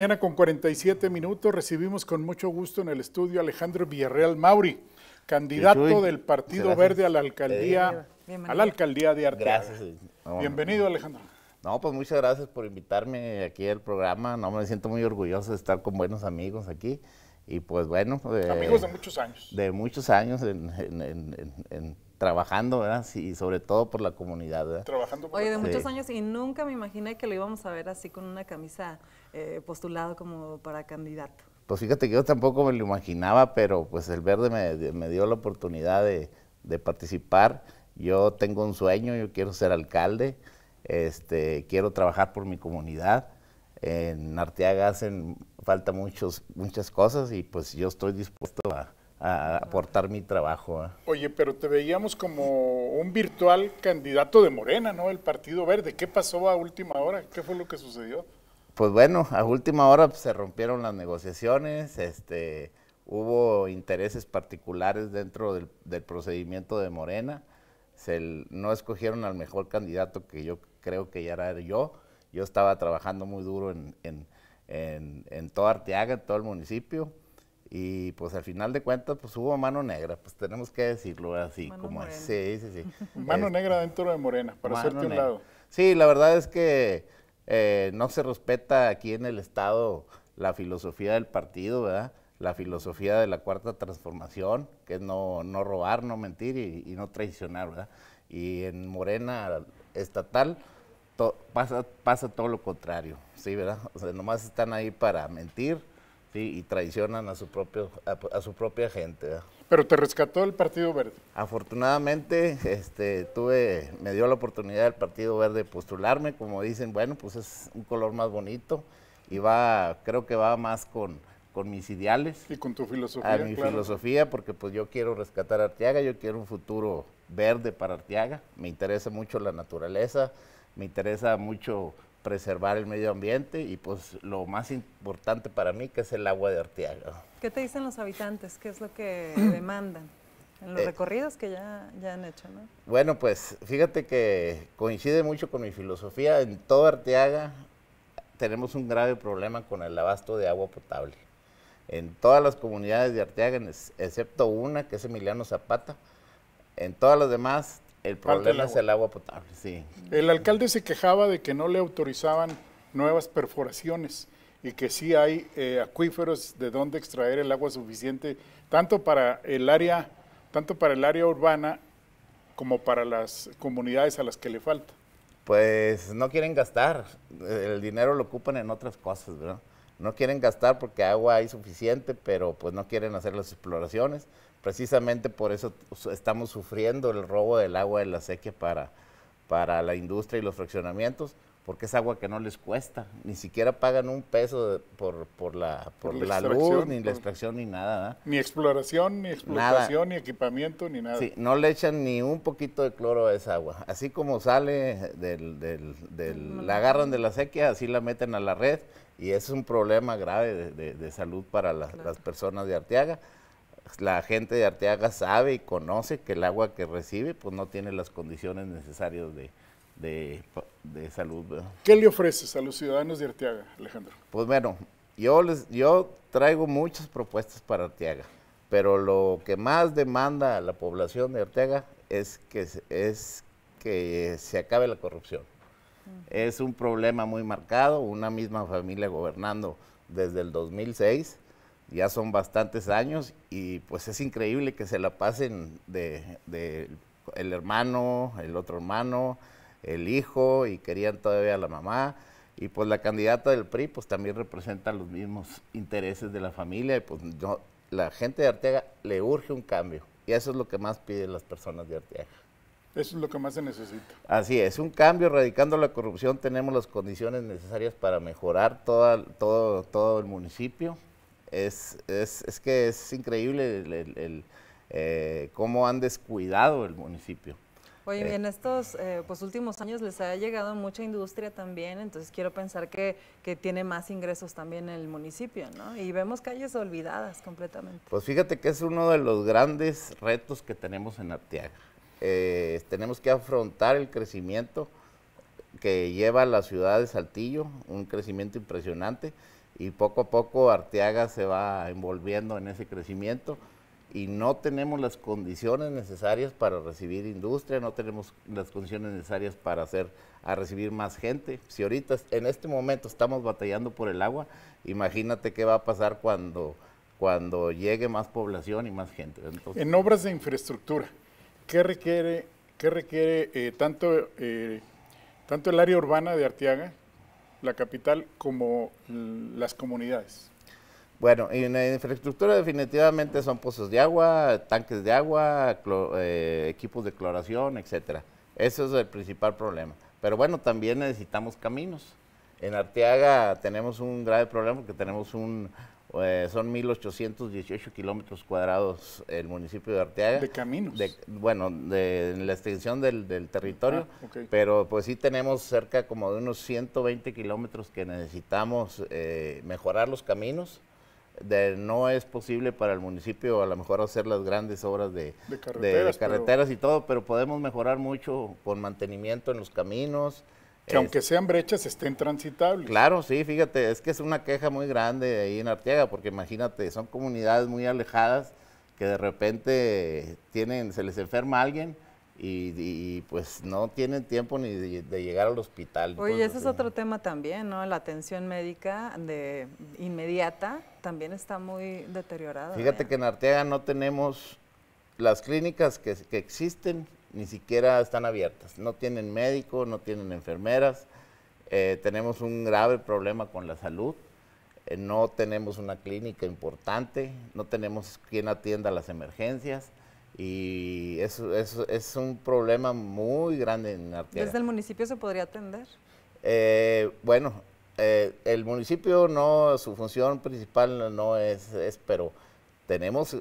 mañana con 47 minutos recibimos con mucho gusto en el estudio Alejandro Villarreal Mauri, candidato del Partido Verde a la alcaldía a la alcaldía de Arteaga. Bienvenido, Alejandro. No, pues muchas gracias por invitarme aquí al programa. No me siento muy orgulloso de estar con buenos amigos aquí. Y pues bueno. amigos de muchos años. De muchos años en, en, en trabajando, ¿verdad? y sobre todo por la comunidad, Trabajando por Oye, de muchos años y nunca me imaginé que lo íbamos a ver así con una camisa eh, postulado como para candidato. Pues fíjate que yo tampoco me lo imaginaba, pero pues el verde me, dio la oportunidad de, participar. Yo tengo un sueño, yo quiero ser alcalde, este, quiero trabajar por mi comunidad. En Arteaga hacen falta muchos, muchas cosas y pues yo estoy dispuesto a, a aportar mi trabajo. ¿eh? Oye, pero te veíamos como un virtual candidato de Morena, ¿no? El Partido Verde. ¿Qué pasó a última hora? ¿Qué fue lo que sucedió? Pues bueno, a última hora pues, se rompieron las negociaciones, este, hubo intereses particulares dentro del, procedimiento de Morena, se, no escogieron al mejor candidato que yo creo que ya era yo, yo estaba trabajando muy duro en, en, en, en todo Arteaga, en todo el municipio, y pues al final de cuentas, pues hubo mano negra, pues tenemos que decirlo así, como así. Sí, sí, Mano negra dentro de Morena, para hacerte un lado. Sí, la verdad es que eh, no se respeta aquí en el Estado la filosofía del partido, ¿verdad? La filosofía de la cuarta transformación, que es no, no robar, no mentir y, no traicionar, ¿verdad? Y en Morena estatal pasa, pasa todo lo contrario, ¿sí, verdad? O sea, nomás están ahí para mentir, Sí, y traicionan a su, propio, a, su propia gente. Pero te rescató el Partido Verde. Afortunadamente, este, tuve, me dio la oportunidad del Partido Verde postularme, como dicen, bueno, pues es un color más bonito y va, creo que va más con, con mis ideales. Y con tu filosofía. A mi filosofía, porque pues yo quiero rescatar a Arteaga, yo quiero un futuro verde para Arteaga, me interesa mucho la naturaleza, me interesa mucho preservar el medio ambiente y pues lo más importante para mí que es el agua de Arteaga. ¿Qué te dicen los habitantes? ¿Qué es lo que demandan? En los eh, recorridos que ya, ya han hecho, ¿no? Bueno, pues fíjate que coincide mucho con mi filosofía. En todo Arteaga tenemos un grave problema con el abasto de agua potable. En todas las comunidades de Arteaga, excepto una que es Emiliano Zapata, en todas las demás el problema es el agua potable, sí. El alcalde se quejaba de que no le autorizaban nuevas perforaciones y que sí hay eh, acuíferos de donde extraer el agua suficiente tanto para el área tanto para el área urbana como para las comunidades a las que le falta. Pues no quieren gastar, el dinero lo ocupan en otras cosas, ¿verdad? no quieren gastar porque agua hay suficiente, pero pues no quieren hacer las exploraciones. Precisamente por eso estamos sufriendo el robo del agua de la sequía para, para la industria y los fraccionamientos porque es agua que no les cuesta, ni siquiera pagan un peso por, la, por, la, luz, ni la extracción, ni nada. Ni exploración, ni explotación, ni equipamiento, ni nada. Sí, no le echan ni un poquito de cloro a esa agua. Así como sale, del, la agarran de la sequía, así la meten a la red, y es un problema grave de, de, salud para las personas de Arteaga. La gente de Arteaga sabe y conoce que el agua que recibe pues no tiene las condiciones necesarias de, de, de salud. ¿Qué le ofreces a los ciudadanos de Arteaga, Alejandro? Pues bueno, yo, les, yo traigo muchas propuestas para Arteaga, pero lo que más demanda a la población de Arteaga es que, es que se acabe la corrupción. Es un problema muy marcado, una misma familia gobernando desde el 2006, ya son bastantes años y pues es increíble que se la pasen de, de el hermano, el otro hermano, el hijo y querían todavía a la mamá. Y pues la candidata del PRI pues también representa los mismos intereses de la familia y pues la gente de Arteaga le urge un cambio. Y eso es lo que más piden las personas de Arteaga. Eso es lo que más se necesita. Así es, un cambio, erradicando la corrupción, tenemos las condiciones necesarias para mejorar todo, todo el municipio. Es, que es increíble el, eh, cómo han descuidado el municipio. Oye, eh. en estos eh, pues, últimos años les ha llegado mucha industria también, entonces quiero pensar que, tiene más ingresos también el municipio, ¿no? Y vemos calles olvidadas completamente. Pues fíjate que es uno de los grandes retos que tenemos en Arteaga. Eh, tenemos que afrontar el crecimiento que lleva la ciudad de Saltillo, un crecimiento impresionante, y poco a poco Arteaga se va envolviendo en ese crecimiento y no tenemos las condiciones necesarias para recibir industria, no tenemos las condiciones necesarias para hacer a recibir más gente. Si ahorita en este momento estamos batallando por el agua, imagínate qué va a pasar cuando cuando llegue más población y más gente. en obras de infraestructura, ¿qué requiere, qué requiere eh, tanto, eh, tanto el área urbana de Arteaga, la capital, como las comunidades? Bueno, en la infraestructura definitivamente son pozos de agua, tanques de agua, eh, equipos de cloración, etcétera. Ese es el principal problema. Pero bueno, también necesitamos caminos. En Arteaga tenemos un grave problema porque tenemos un, eh, son 1.818 kilómetros cuadrados el municipio de Arteaga. ¿De caminos? bueno, de, la extensión del, territorio, ah, pero pues sí tenemos cerca como de unos 120 kilómetros que necesitamos eh, mejorar los caminos no es posible para el municipio a lo mejor hacer las grandes obras de, carreteras, y todo, pero podemos mejorar mucho con mantenimiento en los caminos. Que aunque sean brechas estén transitables. Claro, sí, fíjate, es que es una queja muy grande ahí en Arteaga, porque imagínate, son comunidades muy alejadas que de repente tienen, se les enferma alguien y, pues no tienen tiempo ni de, llegar al hospital. Oye, ese es otro tema también, ¿no? La atención médica de inmediata también está muy deteriorada. Fíjate ¿eh? que en Arteaga no tenemos las clínicas que, existen, ni siquiera están abiertas. No tienen médico, no tienen enfermeras. Eh, tenemos un grave problema con la salud. Eh, no tenemos una clínica importante, no tenemos quien atienda las emergencias y eso, es un problema muy grande en Arteaga. ¿Desde el municipio se podría atender? Eh, bueno, eh, el municipio no, su función principal no es, pero tenemos,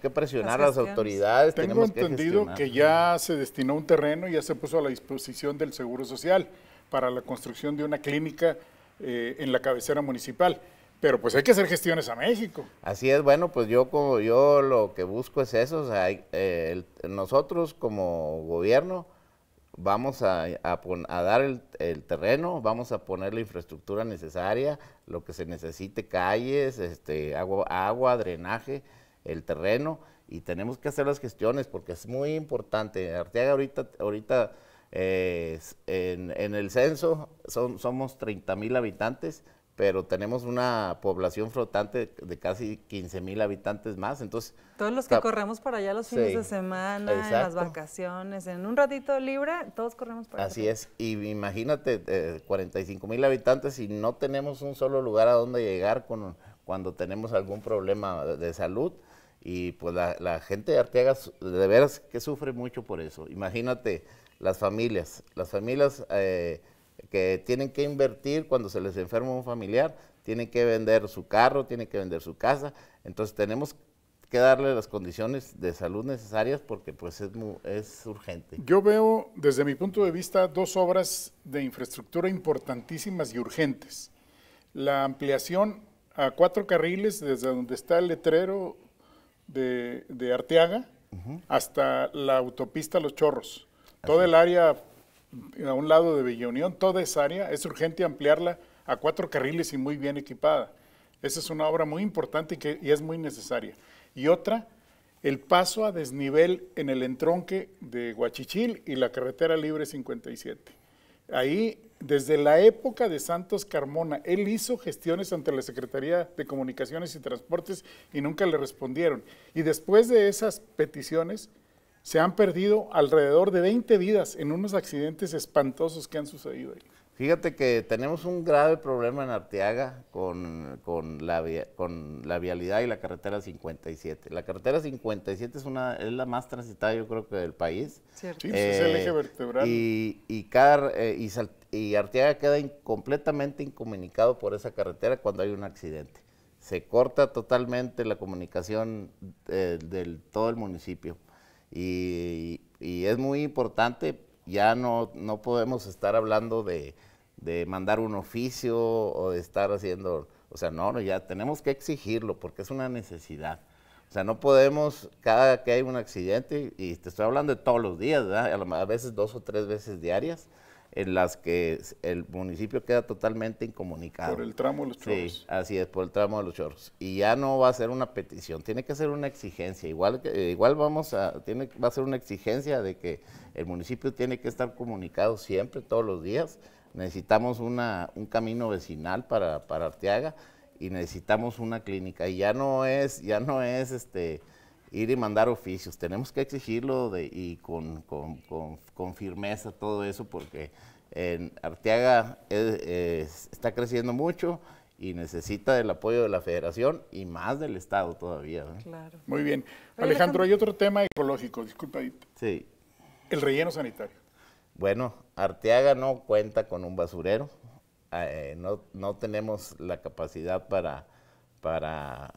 que presionar a las autoridades. Tengo tenemos entendido que, ya se destinó un terreno y ya se puso a la disposición del Seguro Social para la construcción de una clínica eh, en la cabecera municipal. Pero pues hay que hacer gestiones a México. Así es, bueno, pues yo como yo lo que busco es eso, eh, nosotros como gobierno vamos a, dar el, terreno, vamos a poner la infraestructura necesaria, lo que se necesite, calles, este, agua, agua, drenaje, el terreno, y tenemos que hacer las gestiones porque es muy importante. Arteaga ahorita, ahorita eh, en, el censo son, somos 30 mil habitantes, pero tenemos una población flotante de casi 15 mil habitantes más, entonces... Todos los que corremos para allá los fines de semana, en las vacaciones, en un ratito libre, todos corremos para allá. Así es, y imagínate 45 eh, mil habitantes y no tenemos un solo lugar a donde llegar con, cuando tenemos algún problema de salud, y pues la, gente de Arteaga de veras que sufre mucho por eso. Imagínate las familias, las familias... Eh, que tienen que invertir cuando se les enferma un familiar, tienen que vender su carro, tienen que vender su casa. Entonces tenemos que darle las condiciones de salud necesarias porque pues es, es urgente. Yo veo desde mi punto de vista dos obras de infraestructura importantísimas y urgentes. La ampliación a cuatro carriles desde donde está el letrero de, Arteaga hasta la autopista Los Chorros. Todo el área a un lado de Villa Unión, toda esa área, es urgente ampliarla a cuatro carriles y muy bien equipada. Esa es una obra muy importante y, es muy necesaria. Y otra, el paso a desnivel en el entronque de Guachichil y la carretera libre 57. Ahí, desde la época de Santos Carmona, él hizo gestiones ante la Secretaría de Comunicaciones y Transportes y nunca le respondieron. Y después de esas peticiones, se han perdido alrededor de 20 vidas en unos accidentes espantosos que han sucedido ahí. Fíjate que tenemos un grave problema en Arteaga con, la, vialidad y la carretera 57. La carretera 57 es, una, es la más transitada, yo creo que del país. Sí, pues, es el eje eh, vertebral. Eh, y, Arteaga queda completamente incomunicado por esa carretera cuando hay un accidente. Se corta totalmente la comunicación de eh, del todo el municipio. Y, es muy importante, ya no, podemos estar hablando de, mandar un oficio o de estar haciendo, o sea, no, ya tenemos que exigirlo porque es una necesidad. O sea, no podemos, cada que hay un accidente, y te estoy hablando de todos los días, a veces dos o tres veces diarias, en las que el municipio queda totalmente incomunicado. Por el tramo de los chorros. Sí, así es, por el tramo de los chorros. Y ya no va a ser una petición, tiene que ser una exigencia. Igual, eh, igual vamos a, tiene, va a ser una exigencia de que el municipio tiene que estar comunicado siempre, todos los días. Necesitamos una, un camino vecinal para, para Arteaga y necesitamos una clínica. Y ya no es, ya no es este ir y mandar oficios. Tenemos que exigirlo de, y con, firmeza todo eso porque en Arteaga está creciendo mucho y necesita del apoyo de la federación y más del Estado todavía. Claro. Muy bien. Alejandro, hay otro tema ecológico, disculpa. Sí. El relleno sanitario. Bueno, Arteaga no cuenta con un basurero, eh, no, no tenemos la capacidad para para,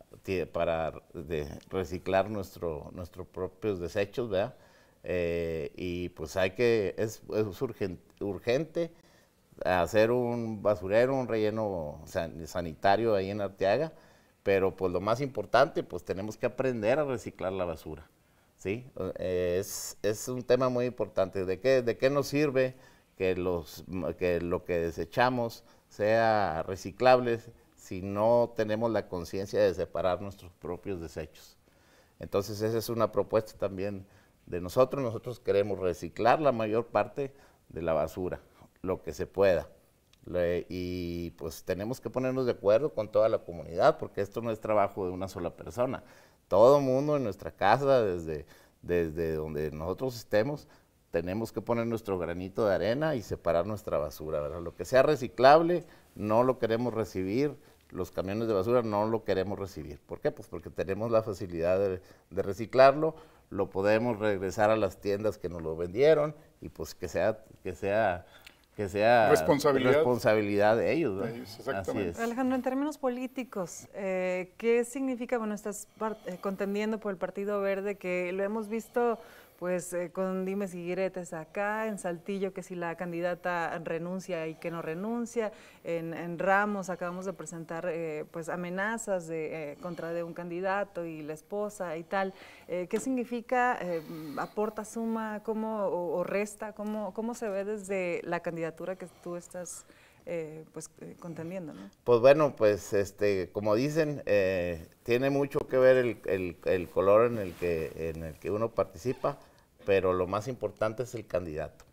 para reciclar nuestro, nuestros propios desechos, ¿verdad? Eh, y pues hay que, es, urgente, hacer un basurero, un relleno sanitario ahí en Arteaga, pero pues lo más importante, pues tenemos que aprender a reciclar la basura, ¿sí? Eh, es, un tema muy importante. ¿De qué, nos sirve que, los, que lo que desechamos sea reciclable si no tenemos la conciencia de separar nuestros propios desechos. Entonces esa es una propuesta también de nosotros. Nosotros queremos reciclar la mayor parte de la basura, lo que se pueda. y pues tenemos que ponernos de acuerdo con toda la comunidad, porque esto no es trabajo de una sola persona. Todo mundo en nuestra casa, desde, desde donde nosotros estemos, tenemos que poner nuestro granito de arena y separar nuestra basura. ¿verdad? Lo que sea reciclable, no lo queremos recibir los camiones de basura no lo queremos recibir. ¿Por qué? Pues porque tenemos la facilidad de, reciclarlo, lo podemos regresar a las tiendas que nos lo vendieron y pues que sea, que sea, que sea responsabilidad, de ellos. Alejandro, en términos políticos, eh, ¿qué significa, bueno, estás eh, contendiendo por el Partido Verde, que lo hemos visto pues eh, con dime y acá, en Saltillo que si la candidata renuncia y que no renuncia, en, Ramos acabamos de presentar eh, pues amenazas de, eh, contra de un candidato y la esposa y tal. ¿Qué significa? ¿Aporta, suma, cómo o, resta? ¿Cómo, se ve desde la candidatura que tú estás pues contendiendo? Pues bueno, pues este, como dicen, tiene mucho que ver el, el, el color en el que, en el que uno participa pero lo más importante es el candidato.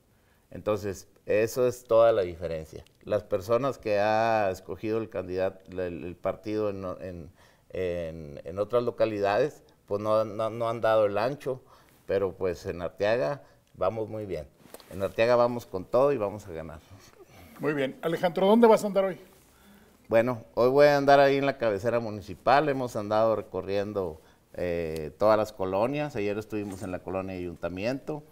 Entonces, eso es toda la diferencia. Las personas que ha escogido el candidato, el, partido en, otras localidades, pues no, no, han dado el ancho, pero pues en Arteaga vamos muy bien. En Arteaga vamos con todo y vamos a ganar. Muy bien. Alejandro, ¿dónde vas a andar hoy? Bueno, hoy voy a andar ahí en la cabecera municipal. Hemos andado recorriendo eh, todas las colonias. Ayer estuvimos en la colonia de Ayuntamiento.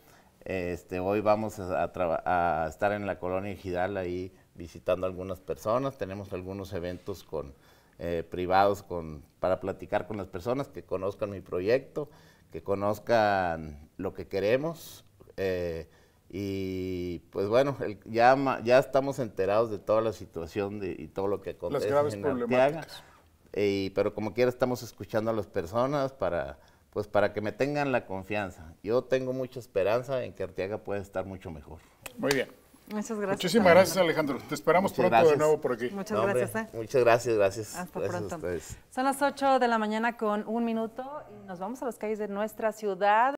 Este, hoy vamos a, estar en la colonia Gidal, ahí visitando algunas personas. Tenemos algunos eventos con, eh, privados con, para platicar con las personas, que conozcan mi proyecto, que conozcan lo que queremos. Eh, y pues bueno, ya, ya estamos enterados de toda la situación y todo lo que acontece las graves en problemáticas pero como quiera estamos escuchando a las personas para, pues para que me tengan la confianza. Yo tengo mucha esperanza en que Arteaga pueda estar mucho mejor. Muy bien. Muchas gracias. Muchísimas gracias, Alejandro. Te esperamos pronto de nuevo por aquí. Muchas gracias. ¿eh? Muchas gracias, gracias. Hasta pronto. ustedes. Son las 8 de la mañana con un minuto y nos vamos a las calles de nuestra ciudad.